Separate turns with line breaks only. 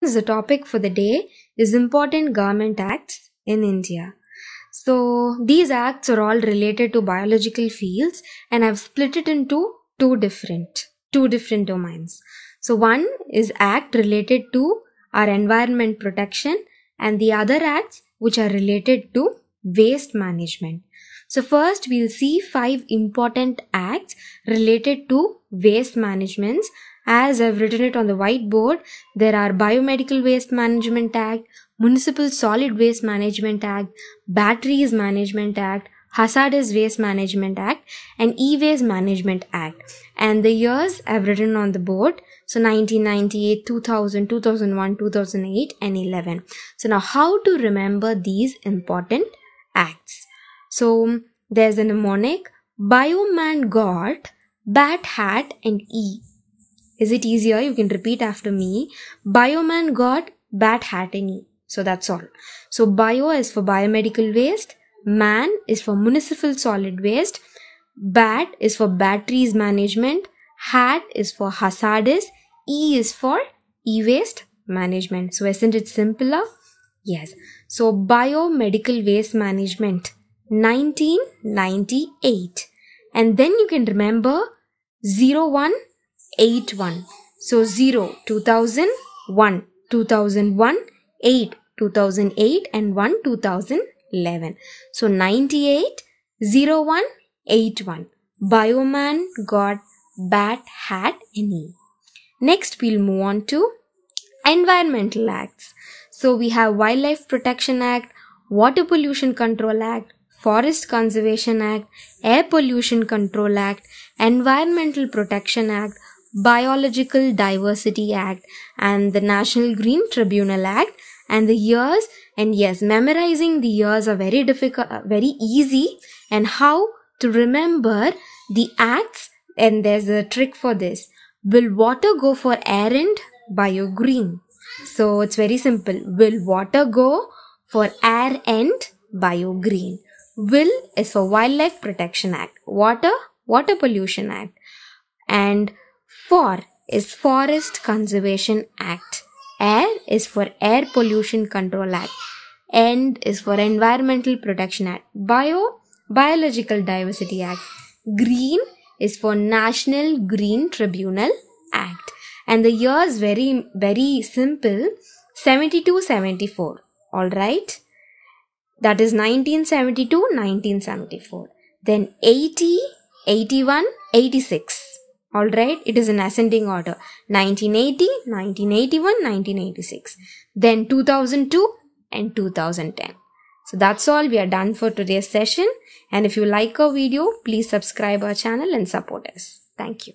the topic for the day is important government acts in India. So these acts are all related to biological fields and I've split it into two different two different domains. So one is act related to our environment protection and the other acts which are related to waste management. So first we'll see five important acts related to waste management as I've written it on the whiteboard, there are biomedical waste management act, municipal solid waste management act, batteries management act, hazardous waste management act and e-waste management act. And the years I've written on the board. So 1998, 2000, 2001, 2008 and 11. So now how to remember these important acts? So there's a mnemonic, bioman got, bat hat and e is it easier? You can repeat after me. Bioman got bat any So that's all. So bio is for biomedical waste. Man is for municipal solid waste. Bat is for batteries management. Hat is for hazardous. E is for e-waste management. So isn't it simpler? Yes. So biomedical waste management 1998. And then you can remember 01 Eight one, So 0, 2000, 1, 2001, 8, and 1, 2011. So 98, 01, Bioman got bat, hat and E. Next we'll move on to environmental acts. So we have Wildlife Protection Act, Water Pollution Control Act, Forest Conservation Act, Air Pollution Control Act, Environmental Protection Act, Biological Diversity Act and the National Green Tribunal Act and the years and yes memorizing the years are very difficult uh, very easy and how to remember the acts and there's a trick for this will water go for errand biogreen so it's very simple will water go for air and biogreen will is for wildlife protection act water water pollution act and for is Forest Conservation Act. Air is for Air Pollution Control Act. End is for Environmental Protection Act. Bio, Biological Diversity Act. Green is for National Green Tribunal Act. And the year is very, very simple. 72 74. Alright. That is 1972 1974. Then 80, 81, 86. Alright, it is in ascending order 1980, 1981, 1986, then 2002 and 2010. So that's all we are done for today's session. And if you like our video, please subscribe our channel and support us. Thank you.